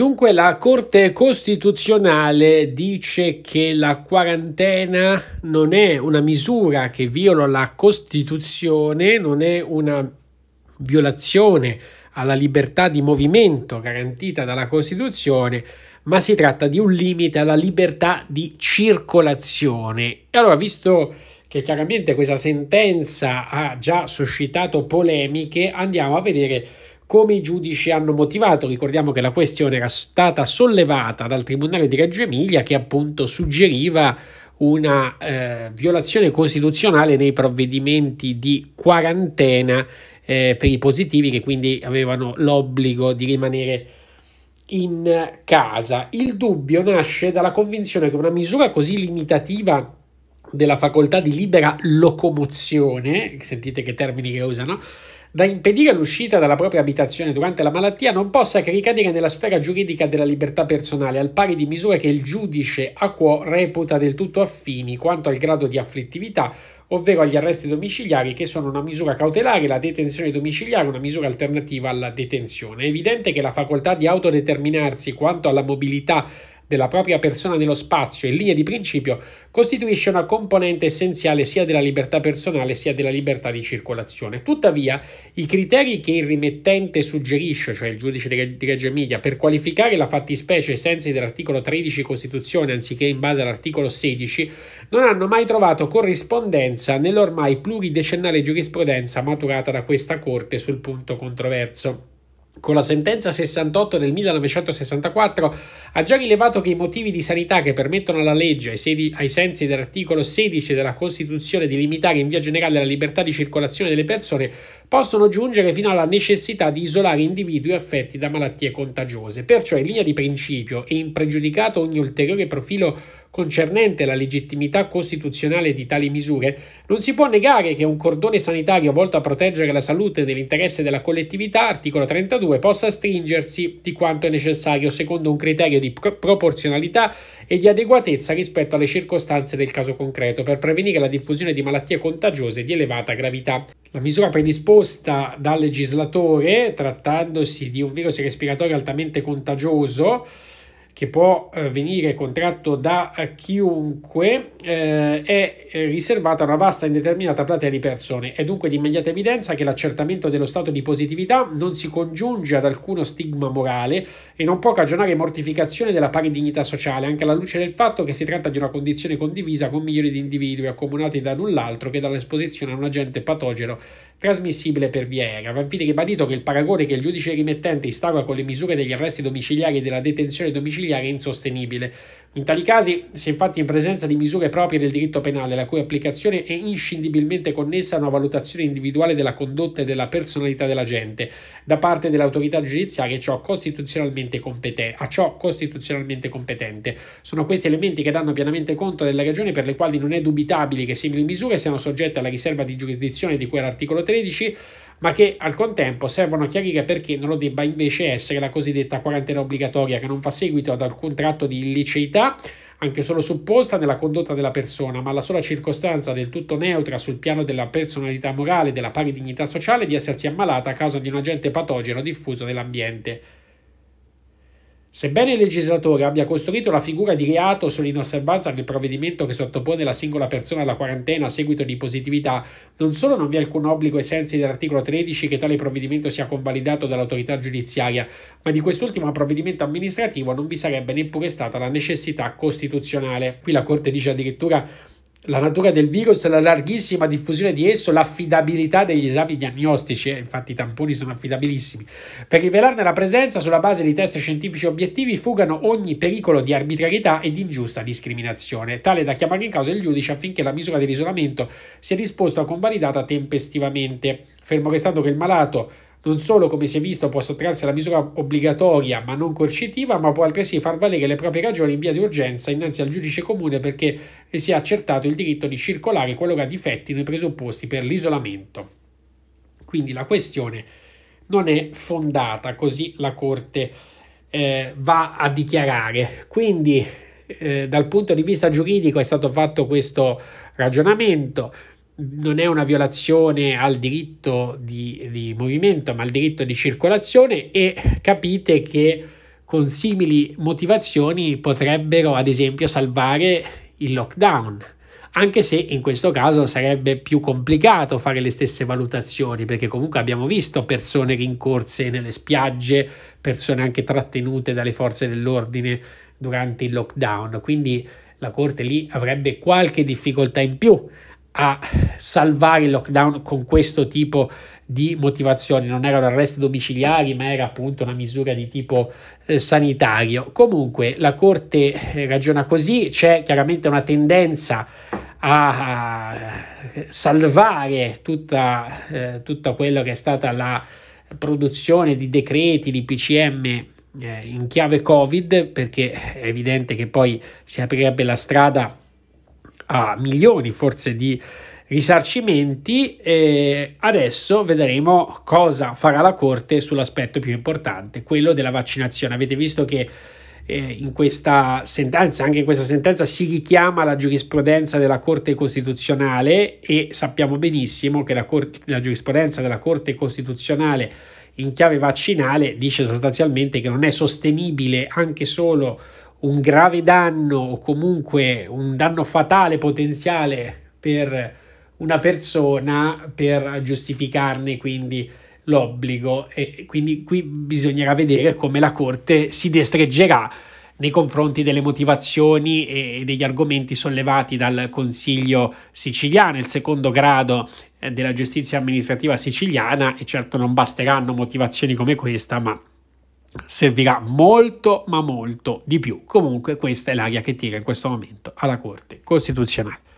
Dunque la Corte Costituzionale dice che la quarantena non è una misura che viola la Costituzione, non è una violazione alla libertà di movimento garantita dalla Costituzione, ma si tratta di un limite alla libertà di circolazione. E allora, visto che chiaramente questa sentenza ha già suscitato polemiche, andiamo a vedere come i giudici hanno motivato. Ricordiamo che la questione era stata sollevata dal Tribunale di Reggio Emilia che appunto suggeriva una eh, violazione costituzionale nei provvedimenti di quarantena eh, per i positivi che quindi avevano l'obbligo di rimanere in casa. Il dubbio nasce dalla convinzione che una misura così limitativa della facoltà di libera locomozione, sentite che termini che usano, da impedire l'uscita dalla propria abitazione durante la malattia non possa che ricadere nella sfera giuridica della libertà personale, al pari di misure che il giudice a quo reputa del tutto affini quanto al grado di afflittività, ovvero agli arresti domiciliari che sono una misura cautelare, la detenzione domiciliare una misura alternativa alla detenzione. È evidente che la facoltà di autodeterminarsi quanto alla mobilità della propria persona nello spazio in linea di principio costituisce una componente essenziale sia della libertà personale sia della libertà di circolazione. Tuttavia, i criteri che il rimettente suggerisce, cioè il giudice di Reggio Emilia, per qualificare la fattispecie ai sensi dell'articolo 13 Costituzione anziché in base all'articolo 16, non hanno mai trovato corrispondenza nell'ormai pluridecennale giurisprudenza maturata da questa Corte sul punto controverso con la sentenza 68 del 1964, ha già rilevato che i motivi di sanità che permettono alla legge, ai, sedi, ai, sensi dell'articolo 16 della Costituzione, di limitare in via generale la libertà di circolazione delle persone, possono giungere fino alla necessità di isolare individui affetti da malattie contagiose. Perciò, in linea di principio e impregiudicato ogni ulteriore profilo concernente la legittimità costituzionale di tali misure, non si può negare che un cordone sanitario volto a proteggere la salute nell'interesse della collettività, articolo 32, possa stringersi di quanto è necessario secondo un criterio di pro- proporzionalità e di adeguatezza rispetto alle circostanze del caso concreto per prevenire la diffusione di malattie contagiose di elevata gravità. La misura predisposta dal legislatore, trattandosi di un virus respiratorio altamente contagioso, che può eh, venire contratto da eh, chiunque, eh, è riservata a una vasta e indeterminata platea di persone. È dunque di immediata evidenza che l'accertamento dello stato di positività non si congiunge ad alcuno stigma morale e non può cagionare mortificazione della pari dignità sociale, anche alla luce del fatto che si tratta di una condizione condivisa con milioni di individui accomunati da null'altro che dall'esposizione a un agente patogeno trasmissibile per via aerea. Va infine ribadito che il paragone che il giudice rimettente instaura con le misure degli arresti domiciliari e della detenzione domiciliare è insostenibile. In tali casi si è infatti in presenza di misure proprie del diritto penale, la cui applicazione è inscindibilmente connessa a una valutazione individuale della condotta e della personalità dell'agente da parte dell'autorità giudiziaria ciò costituzionalmente competente, a ciò costituzionalmente competente. Sono questi elementi che danno pienamente conto delle ragioni per le quali non è dubitabile che simili misure siano soggette alla riserva di giurisdizione di cui all'articolo 13 ma che al contempo servono a chiarire perché non lo debba invece essere la cosiddetta quarantena obbligatoria che non fa seguito ad alcun tratto di illiceità anche solo supposta nella condotta della persona, ma la sola circostanza del tutto neutra sul piano della personalità morale e della pari dignità sociale di essersi ammalata a causa di un agente patogeno diffuso nell'ambiente. Sebbene il legislatore abbia costruito la figura di reato sull'inosservanza del provvedimento che sottopone la singola persona alla quarantena a seguito di positività, non solo non vi è alcun obbligo ai sensi dell'articolo 13 che tale provvedimento sia convalidato dall'autorità giudiziaria, ma di quest'ultimo provvedimento amministrativo non vi sarebbe neppure stata la necessità costituzionale. Qui la Corte dice addirittura la natura del virus, la larghissima diffusione di esso, l'affidabilità degli esami diagnostici, eh, infatti i tamponi sono affidabilissimi, per rivelarne la presenza sulla base di test scientifici obiettivi fugano ogni pericolo di arbitrarietà e di ingiusta discriminazione, tale da chiamare in causa il giudice affinché la misura dell'isolamento sia disposta o convalidata tempestivamente, fermo restando che il malato non solo, come si è visto, può sottrarsi alla misura obbligatoria ma non coercitiva, ma può altresì far valere le proprie ragioni in via di urgenza innanzi al giudice comune perché si è accertato il diritto di circolare qualora difettino i presupposti per l'isolamento. Quindi la questione non è fondata, così la Corte eh, va a dichiarare. Quindi eh, dal punto di vista giuridico è stato fatto questo ragionamento non è una violazione al diritto di, di movimento, ma al diritto di circolazione e capite che con simili motivazioni potrebbero, ad esempio, salvare il lockdown anche se in questo caso sarebbe più complicato fare le stesse valutazioni, perché comunque abbiamo visto persone rincorse nelle spiagge, persone anche trattenute dalle forze dell'ordine durante il lockdown, quindi la Corte lì avrebbe qualche difficoltà in più a salvare il lockdown con questo tipo di motivazioni, non erano arresti domiciliari, ma era appunto una misura di tipo eh, sanitario. Comunque la Corte eh, ragiona così, c'è chiaramente una tendenza a eh, salvare tutta, eh, tutta quella che è stata la produzione di decreti di PCM eh, in chiave Covid, perché è evidente che poi si aprirebbe la strada a milioni forse di risarcimenti e adesso vedremo cosa farà la Corte sull'aspetto più importante, quello della vaccinazione. Avete visto che eh, in questa sentenza, anche in questa sentenza si richiama la giurisprudenza della Corte Costituzionale e sappiamo benissimo che la, corte, la, giurisprudenza della Corte Costituzionale in chiave vaccinale dice sostanzialmente che non è sostenibile anche solo un grave danno o comunque un danno fatale potenziale per una persona per giustificarne quindi l'obbligo e quindi qui bisognerà vedere come la Corte si destreggerà nei confronti delle motivazioni e degli argomenti sollevati dal Consiglio siciliano, il secondo grado eh, della giustizia amministrativa siciliana e certo non basteranno motivazioni come questa, ma servirà molto ma molto di più. Comunque questa è l'aria che tira in questo momento alla Corte Costituzionale.